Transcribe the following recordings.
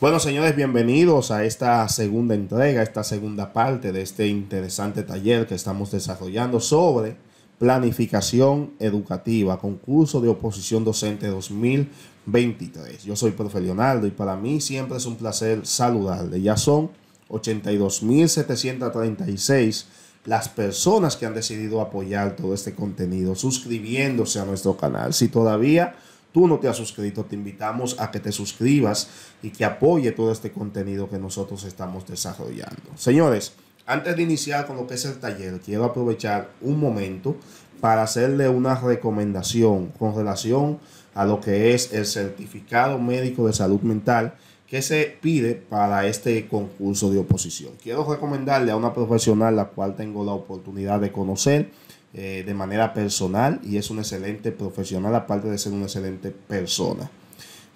Bueno, señores, bienvenidos a esta segunda entrega, esta segunda parte de este interesante taller que estamos desarrollando sobre planificación educativa, concurso de oposición docente 2023. Yo soy profe Leonardo y para mí siempre es un placer saludarle. Ya son 82.736 las personas que han decidido apoyar todo este contenido suscribiéndose a nuestro canal. Si todavía tú no te has suscrito, te invitamos a que te suscribas y que apoye todo este contenido que nosotros estamos desarrollando. Señores, antes de iniciar con lo que es el taller, quiero aprovechar un momento para hacerle una recomendación con relación a lo que es el certificado médico de salud mental que se pide para este concurso de oposición. Quiero recomendarle a una profesional la cual tengo la oportunidad de conocer eh, de manera personal y es un excelente profesional, aparte de ser una excelente persona.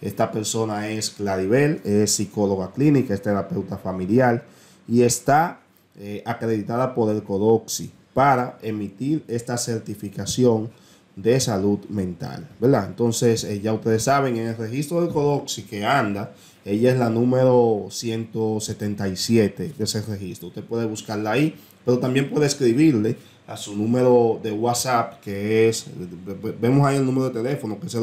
Esta persona es Claribel, es psicóloga clínica, es terapeuta familiar y está eh, acreditada por el CODOXI para emitir esta certificación de salud mental, ¿verdad? Entonces, eh, ya ustedes saben, en el registro del CODOXI que anda, ella es la número 177 de ese registro. Usted puede buscarla ahí, pero también puede escribirle a su número de WhatsApp, que es, vemos ahí el número de teléfono, que es el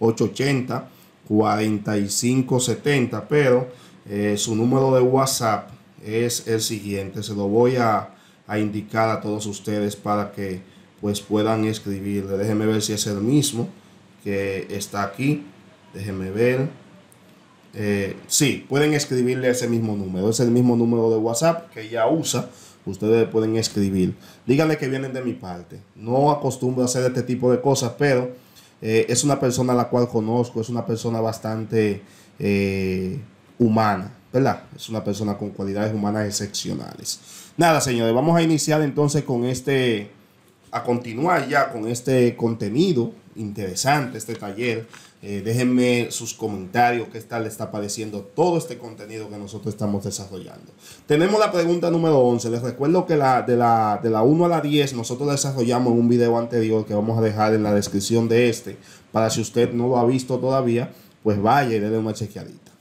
809-880-4570, pero eh, su número de WhatsApp es el siguiente, se lo voy a, a indicar a todos ustedes para que pues puedan escribirle. Déjenme ver si es el mismo que está aquí. Déjenme ver. Eh, sí, pueden escribirle ese mismo número, es el mismo número de WhatsApp que ella usa. Ustedes pueden escribir. Díganle que vienen de mi parte. No acostumbro a hacer este tipo de cosas, pero eh, es una persona a la cual conozco, es una persona bastante eh, humana, ¿verdad? Es una persona con cualidades humanas excepcionales. Nada, señores, vamos a iniciar entonces con este, a continuar ya con este contenido interesante este taller. Eh, déjenme sus comentarios, qué tal está pareciendo todo este contenido que nosotros estamos desarrollando. Tenemos la pregunta número 11. Les recuerdo que la, de, la, de la 1 a la 10 nosotros desarrollamos un video anterior que vamos a dejar en la descripción de este. Para si usted no lo ha visto todavía, pues vaya y déle una chequeadita.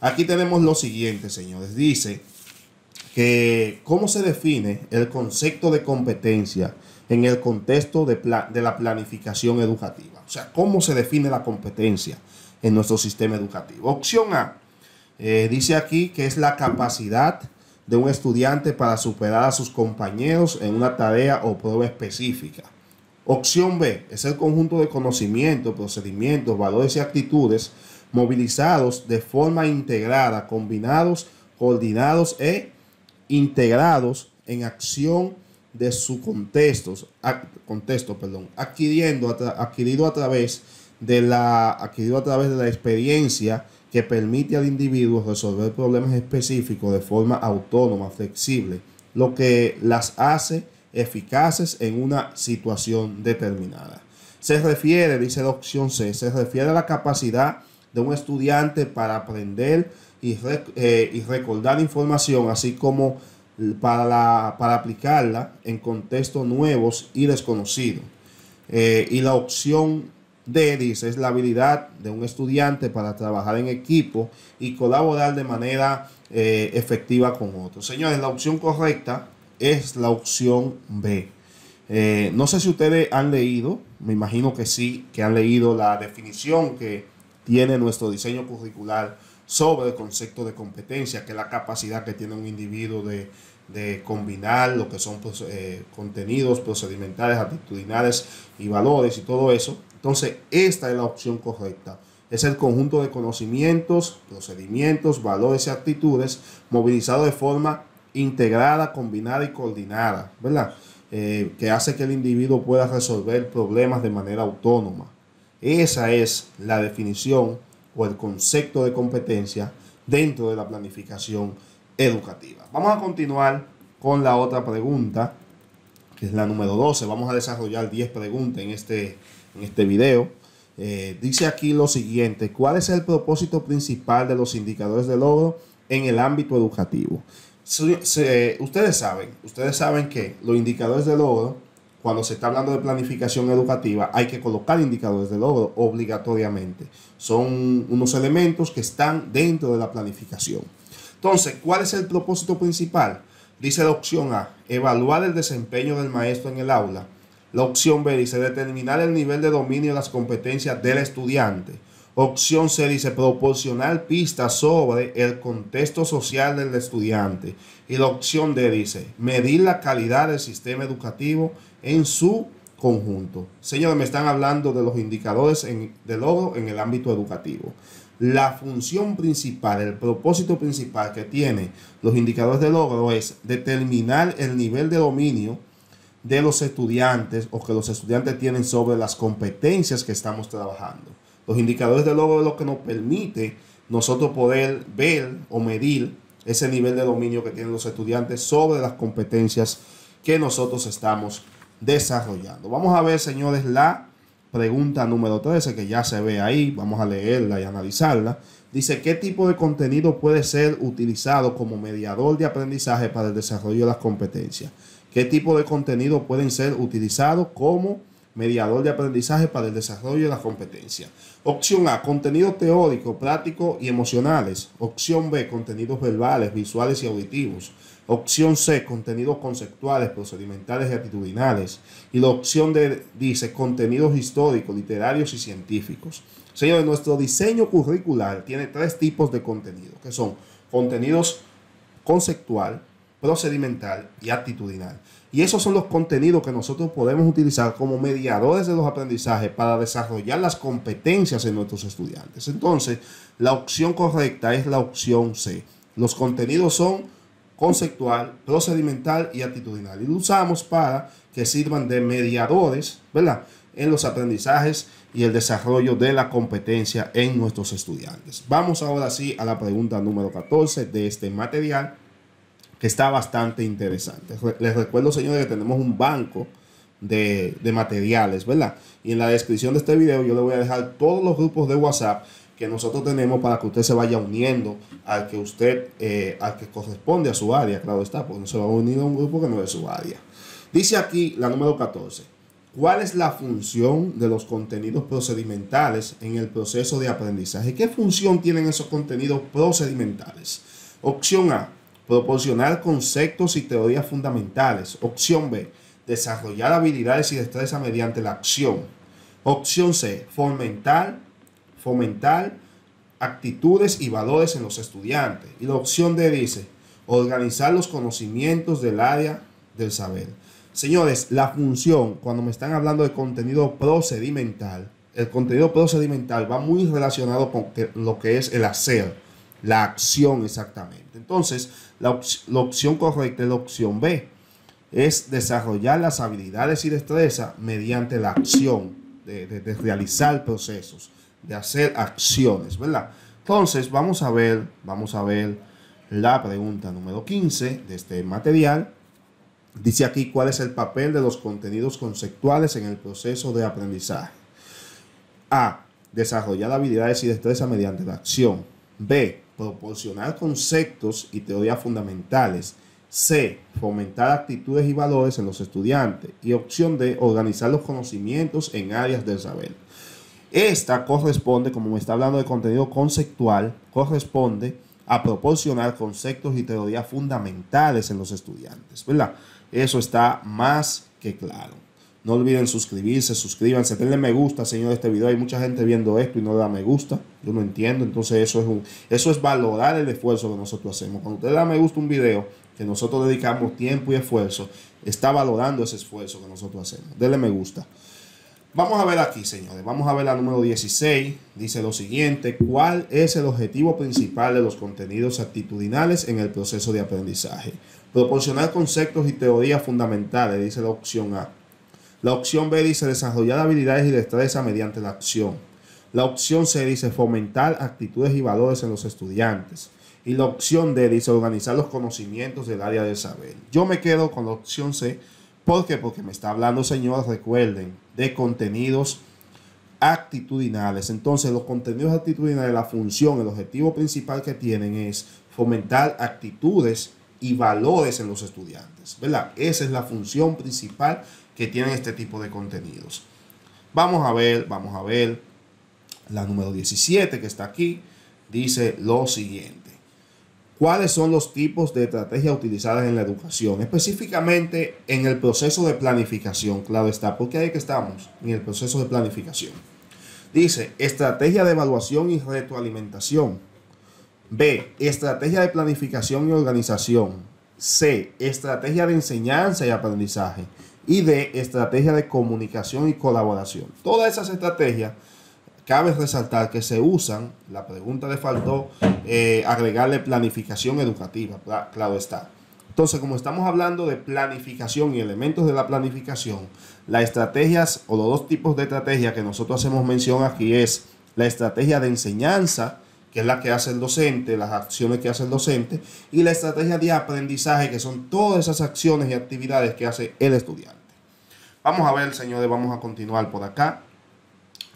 Aquí tenemos lo siguiente, señores. Dice que cómo se define el concepto de competencia en el contexto de, la planificación educativa. O sea, cómo se define la competencia en nuestro sistema educativo. Opción A, eh, dice aquí que es la capacidad de un estudiante para superar a sus compañeros en una tarea o prueba específica. Opción B es el conjunto de conocimientos, procedimientos, valores y actitudes movilizados de forma integrada, combinados, coordinados e integrados en acción de su contexto, contexto perdón, adquiriendo, adquirido, a través de la, adquirido a través de la experiencia que permite al individuo resolver problemas específicos de forma autónoma, flexible, lo que las hace eficaces en una situación determinada. Se refiere, dice la opción C, se refiere a la capacidad de un estudiante para aprender y, eh, y recordar información, así como para, aplicarla en contextos nuevos y desconocidos. Eh, y la opción D dice, es la habilidad de un estudiante para trabajar en equipo y colaborar de manera eh, efectiva con otros. Señores, la opción correcta es la opción B. Eh, no sé si ustedes han leído, me imagino que sí, que han leído la definición que tiene nuestro diseño curricular sobre el concepto de competencia, que es la capacidad que tiene un individuo de, combinar lo que son eh, contenidos procedimentales, actitudinales y valores y todo eso. Entonces, esta es la opción correcta. Es el conjunto de conocimientos, procedimientos, valores y actitudes movilizado de forma integrada, combinada y coordinada, ¿verdad? Eh, que hace que el individuo pueda resolver problemas de manera autónoma. Esa es la definición o el concepto de competencia dentro de la planificación educativa. Vamos a continuar con la otra pregunta, que es la número 12. Vamos a desarrollar 10 preguntas en este, en este video. Eh, dice aquí lo siguiente, ¿cuál es el propósito principal de los indicadores de logro en el ámbito educativo? ustedes saben, ustedes saben que los indicadores de logro cuando se está hablando de planificación educativa, hay que colocar indicadores de logro obligatoriamente. Son unos elementos que están dentro de la planificación. Entonces, ¿cuál es el propósito principal? Dice la opción A, evaluar el desempeño del maestro en el aula. La opción B dice determinar el nivel de dominio de las competencias del estudiante. Opción C dice proporcionar pistas sobre el contexto social del estudiante. Y la opción D dice medir la calidad del sistema educativo en su conjunto. Señores, me están hablando de los indicadores de logro en el ámbito educativo. La función principal, el propósito principal que tienen los indicadores de logro es determinar el nivel de dominio de los estudiantes o que los estudiantes tienen sobre las competencias que estamos trabajando. Los indicadores de logro de lo que nos permite nosotros poder ver o medir ese nivel de dominio que tienen los estudiantes sobre las competencias que nosotros estamos desarrollando. Vamos a ver, señores, la pregunta número 13 que ya se ve ahí. Vamos a leerla y analizarla. Dice, ¿qué tipo de contenido puede ser utilizado como mediador de aprendizaje para el desarrollo de las competencias? ¿Qué tipo de contenido pueden ser utilizados como mediador de aprendizaje para el desarrollo de la competencia. Opción A, contenido teórico, práctico y emocionales. Opción B, contenidos verbales, visuales y auditivos. Opción C, contenidos conceptuales, procedimentales y actitudinales. Y la opción D dice contenidos históricos, literarios y científicos. Señores, nuestro diseño curricular tiene tres tipos de contenidos, que son contenidos conceptuales, procedimental y actitudinal. Y esos son los contenidos que nosotros podemos utilizar como mediadores de los aprendizajes para desarrollar las competencias en nuestros estudiantes. Entonces, la opción correcta es la opción C. Los contenidos son conceptual, procedimental y actitudinal. Y lo usamos para que sirvan de mediadores, ¿verdad? En los aprendizajes y el desarrollo de la competencia en nuestros estudiantes. Vamos ahora sí a la pregunta número 14 de este material que está bastante interesante. Les recuerdo, señores, que tenemos un banco de, materiales, ¿verdad? Y en la descripción de este video yo le voy a dejar todos los grupos de WhatsApp que nosotros tenemos para que usted se vaya uniendo al que usted, eh, al que corresponde a su área, claro está, porque no se va a unir a un grupo que no es su área. Dice aquí la número 14. ¿Cuál es la función de los contenidos procedimentales en el proceso de aprendizaje? ¿Qué función tienen esos contenidos procedimentales? Opción A, Proporcionar conceptos y teorías fundamentales. Opción B. Desarrollar habilidades y destrezas mediante la acción. Opción C. Fomentar, fomentar actitudes y valores en los estudiantes. Y la opción D dice, organizar los conocimientos del área del saber. Señores, la función, cuando me están hablando de contenido procedimental, el contenido procedimental va muy relacionado con lo que es el hacer, la acción exactamente. Entonces, la, opción correcta es la opción B. Es desarrollar las habilidades y destrezas mediante la acción, de, realizar procesos, de hacer acciones, ¿verdad? Entonces, vamos a ver, vamos a ver la pregunta número 15 de este material. Dice aquí cuál es el papel de los contenidos conceptuales en el proceso de aprendizaje. A. Desarrollar habilidades y destrezas mediante la acción. B proporcionar conceptos y teorías fundamentales. C. Fomentar actitudes y valores en los estudiantes. Y opción D. Organizar los conocimientos en áreas del saber. Esta corresponde, como me está hablando de contenido conceptual, corresponde a proporcionar conceptos y teorías fundamentales en los estudiantes. ¿Verdad? Eso está más que claro. No olviden suscribirse, suscríbanse, denle me gusta, señor, este video. Hay mucha gente viendo esto y no le da me gusta. Yo no entiendo. Entonces eso es eso es valorar el esfuerzo que nosotros hacemos. Cuando usted le da me gusta un video que nosotros dedicamos tiempo y esfuerzo, está valorando ese esfuerzo que nosotros hacemos. Denle me gusta. Vamos a ver aquí, señores. Vamos a ver la número 16. Dice lo siguiente. ¿Cuál es el objetivo principal de los contenidos actitudinales en el proceso de aprendizaje? Proporcionar conceptos y teorías fundamentales, dice la opción A. La opción B dice desarrollar habilidades y destreza mediante la acción. La opción C dice fomentar actitudes y valores en los estudiantes. Y la opción D dice organizar los conocimientos del área de saber. Yo me quedo con la opción C. ¿Por qué? Porque me está hablando, señores, recuerden, de contenidos actitudinales. Entonces, los contenidos actitudinales, la función, el objetivo principal que tienen es fomentar actitudes y valores en los estudiantes, ¿verdad? Esa es la función principal que tienen este tipo de contenidos. Vamos a ver, vamos a ver la número 17 que está aquí. Dice lo siguiente. ¿Cuáles son los tipos de estrategias utilizadas en la educación? Específicamente en el proceso de planificación, claro está, porque ahí que estamos, en el proceso de planificación. Dice, estrategia de evaluación y retroalimentación. B, estrategia de planificación y organización. C, estrategia de enseñanza y aprendizaje y de estrategia de comunicación y colaboración. Todas esas estrategias, cabe resaltar que se usan, la pregunta le faltó eh, agregarle planificación educativa, claro está. Entonces, como estamos hablando de planificación y elementos de la planificación, las estrategias o los dos tipos de estrategia que nosotros hacemos mención aquí es la estrategia de enseñanza, que es la que hace el docente, las acciones que hace el docente, y la estrategia de aprendizaje, que son todas esas acciones y actividades que hace el estudiante. Vamos a ver, señores, vamos a continuar por acá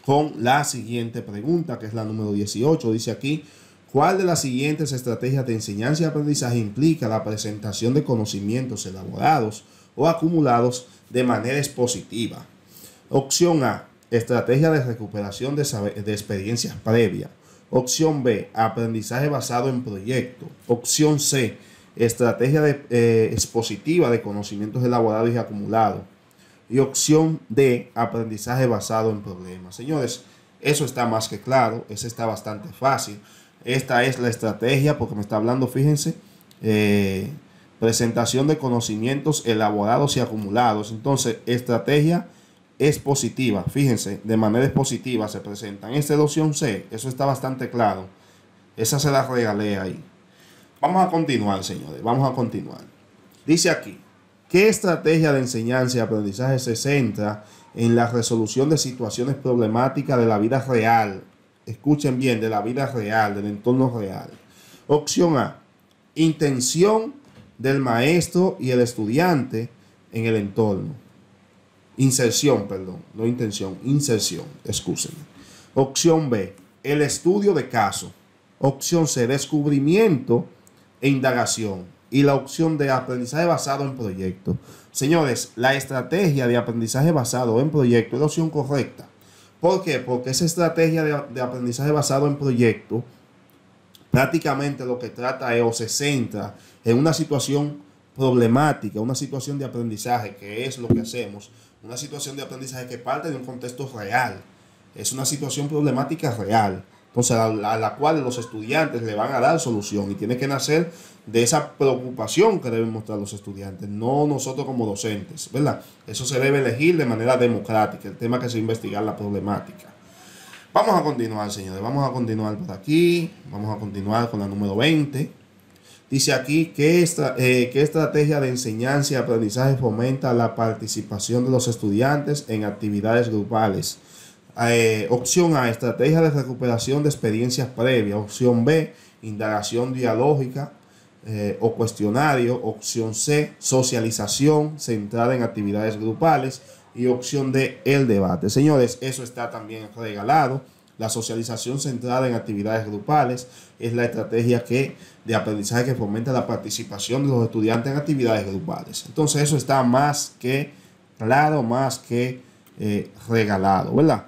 con la siguiente pregunta, que es la número 18. Dice aquí, ¿cuál de las siguientes estrategias de enseñanza y aprendizaje implica la presentación de conocimientos elaborados o acumulados de manera expositiva? Opción A, estrategia de recuperación de, de experiencias previas. Opción B, aprendizaje basado en proyecto. Opción C, estrategia de, eh, expositiva de conocimientos elaborados y acumulados y opción de aprendizaje basado en problemas. Señores, eso está más que claro, eso está bastante fácil. Esta es la estrategia, porque me está hablando, fíjense, eh, presentación de conocimientos elaborados y acumulados. Entonces, estrategia es positiva. fíjense, de manera positiva se presentan. Esta es la opción C, eso está bastante claro. Esa se la regalé ahí. Vamos a continuar, señores, vamos a continuar. Dice aquí, ¿Qué estrategia de enseñanza y aprendizaje se centra en la resolución de situaciones problemáticas de la vida real? Escuchen bien, de la vida real, del entorno real. Opción A, intención del maestro y el estudiante en el entorno. Inserción, perdón, no intención, inserción, excúsenme. Opción B, el estudio de caso. Opción C, descubrimiento e indagación y la opción de aprendizaje basado en proyecto. Señores, la estrategia de aprendizaje basado en proyecto es la opción correcta. ¿Por qué? Porque esa estrategia de, aprendizaje basado en proyecto prácticamente lo que trata es o se centra en una situación problemática, una situación de aprendizaje, que es lo que hacemos, una situación de aprendizaje que parte de un contexto real, es una situación problemática real. Entonces, a la, cual los estudiantes le van a dar solución y tiene que nacer de esa preocupación que deben mostrar los estudiantes, no nosotros como docentes, ¿verdad? Eso se debe elegir de manera democrática, el tema que es investigar la problemática. Vamos a continuar, señores, vamos a continuar por aquí, vamos a continuar con la número 20. Dice aquí, que eh, ¿qué estrategia de enseñanza y aprendizaje fomenta la participación de los estudiantes en actividades grupales? Eh, opción A, estrategia de recuperación de experiencias previas. Opción B, indagación dialógica eh, o cuestionario. Opción C, socialización centrada en actividades grupales. Y opción D, el debate. Señores, eso está también regalado. La socialización centrada en actividades grupales es la estrategia que, de aprendizaje que fomenta la participación de los estudiantes en actividades grupales. Entonces eso está más que claro, más que eh, regalado, ¿verdad?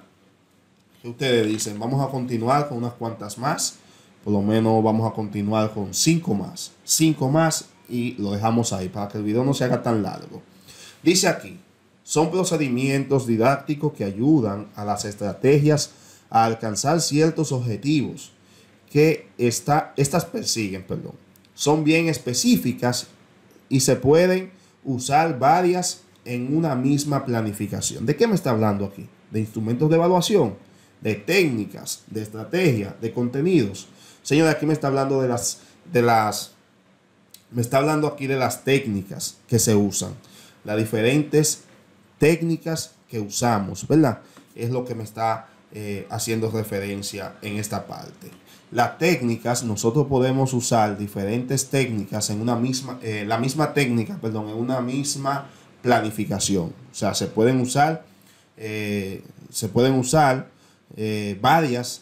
ustedes dicen? Vamos a continuar con unas cuantas más. Por lo menos vamos a continuar con cinco más. Cinco más y lo dejamos ahí para que el video no se haga tan largo. Dice aquí, son procedimientos didácticos que ayudan a las estrategias a alcanzar ciertos objetivos que estas persiguen. Perdón. Son bien específicas y se pueden usar varias en una misma planificación. ¿De qué me está hablando aquí? ¿De instrumentos de evaluación? de técnicas, de estrategia, de contenidos. Señor, aquí me está hablando de las, de las, me está hablando aquí de las técnicas que se usan, las diferentes técnicas que usamos, ¿verdad? Es lo que me está eh, haciendo referencia en esta parte. Las técnicas, nosotros podemos usar diferentes técnicas en una misma, eh, la misma técnica, perdón, en una misma planificación. O sea, se pueden usar, eh, se pueden usar eh, varias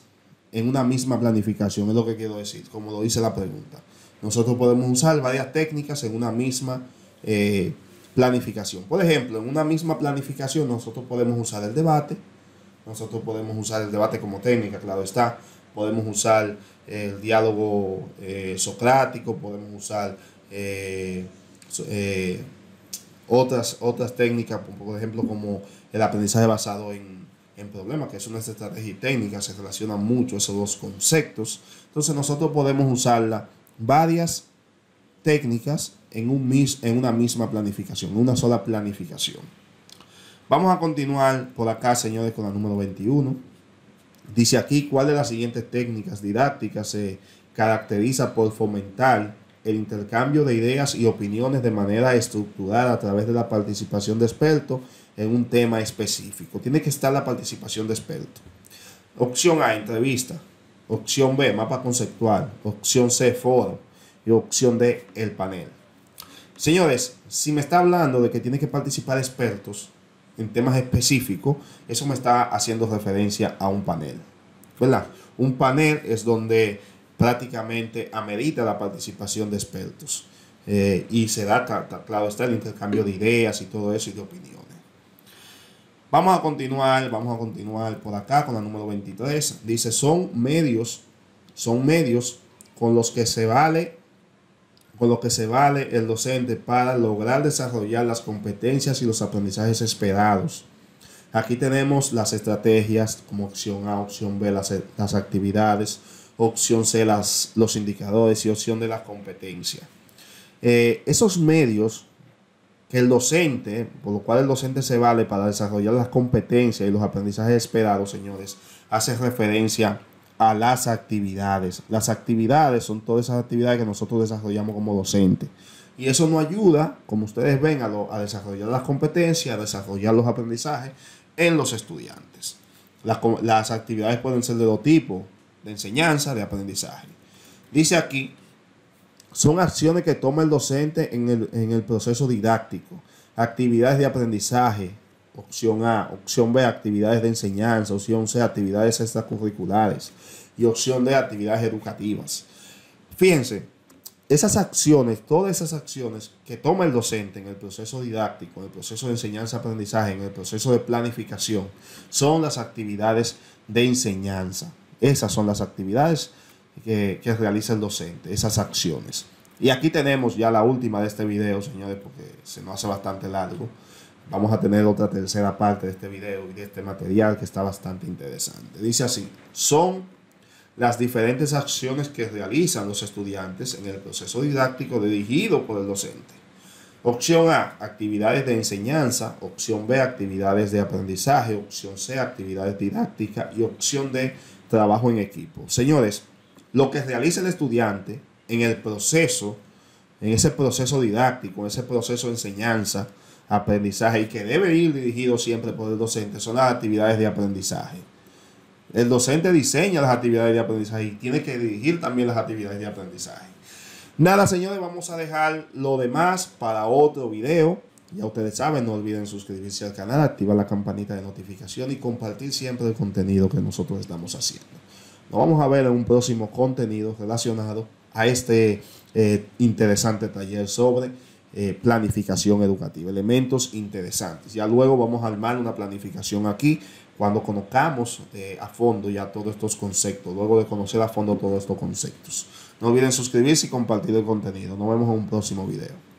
en una misma planificación, es lo que quiero decir, como lo dice la pregunta. Nosotros podemos usar varias técnicas en una misma eh, planificación. Por ejemplo, en una misma planificación nosotros podemos usar el debate, nosotros podemos usar el debate como técnica, claro está, podemos usar eh, el diálogo socrático, podemos usar otras, otras técnicas, por ejemplo, como el aprendizaje basado en, en problemas, que es una estrategia técnica, se relacionan mucho esos dos conceptos. Entonces nosotros podemos usarla varias técnicas en, un en una misma planificación, una sola planificación. Vamos a continuar por acá, señores, con la número 21. Dice aquí cuál de las siguientes técnicas didácticas se caracteriza por fomentar el intercambio de ideas y opiniones de manera estructurada a través de la participación de expertos en un tema específico. Tiene que estar la participación de expertos. Opción A, entrevista. Opción B, mapa conceptual. Opción C, foro. Y opción D, el panel. Señores, si me está hablando de que tiene que participar expertos en temas específicos, eso me está haciendo referencia a un panel. ¿Verdad? Un panel es donde prácticamente amerita la participación de expertos. Eh, y se da, claro está, el intercambio de ideas y todo eso y de opiniones. Vamos a continuar, vamos a continuar por acá con la número 23. Dice, son medios, son medios con los que se vale con los que se vale el docente para lograr desarrollar las competencias y los aprendizajes esperados. Aquí tenemos las estrategias como opción A, opción B, las actividades, opción C las, los indicadores y opción de las competencias. Eh, esos medios que el docente, por lo cual el docente se vale para desarrollar las competencias y los aprendizajes esperados, señores, hace referencia a las actividades. Las actividades son todas esas actividades que nosotros desarrollamos como docente. Y eso nos ayuda, como ustedes ven, a, desarrollar las competencias, a desarrollar los aprendizajes en los estudiantes. Las, las actividades pueden ser de dos tipos, de enseñanza, de aprendizaje. Dice aquí, son acciones que toma el docente en el, proceso didáctico, actividades de aprendizaje, opción A, opción B, actividades de enseñanza, opción C, actividades extracurriculares y opción D, actividades educativas. Fíjense, esas acciones, todas esas acciones que toma el docente en el proceso didáctico, en el proceso de enseñanza-aprendizaje, en el proceso de planificación, son las actividades de enseñanza. Esas son las actividades que, realiza el docente, esas acciones. Y aquí tenemos ya la última de este video, señores, porque se nos hace bastante largo. Vamos a tener otra tercera parte de este video y de este material que está bastante interesante. Dice así, son las diferentes acciones que realizan los estudiantes en el proceso didáctico dirigido por el docente. Opción A, actividades de enseñanza. Opción B, actividades de aprendizaje. Opción C, actividades didácticas. Y opción D, trabajo en equipo. Señores, lo que realiza el estudiante en el proceso, en ese proceso didáctico, en ese proceso de enseñanza, aprendizaje y que debe ir dirigido siempre por el docente son las actividades de aprendizaje. El docente diseña las actividades de aprendizaje y tiene que dirigir también las actividades de aprendizaje. Nada, señores, vamos a dejar lo demás para otro video. Ya ustedes saben, no olviden suscribirse al canal, activar la campanita de notificación y compartir siempre el contenido que nosotros estamos haciendo. Nos vamos a ver en un próximo contenido relacionado a este eh, interesante taller sobre eh, planificación educativa, elementos interesantes. Ya luego vamos a armar una planificación aquí cuando conozcamos eh, a fondo ya todos estos conceptos, luego de conocer a fondo todos estos conceptos. No olviden suscribirse y compartir el contenido. Nos vemos en un próximo video.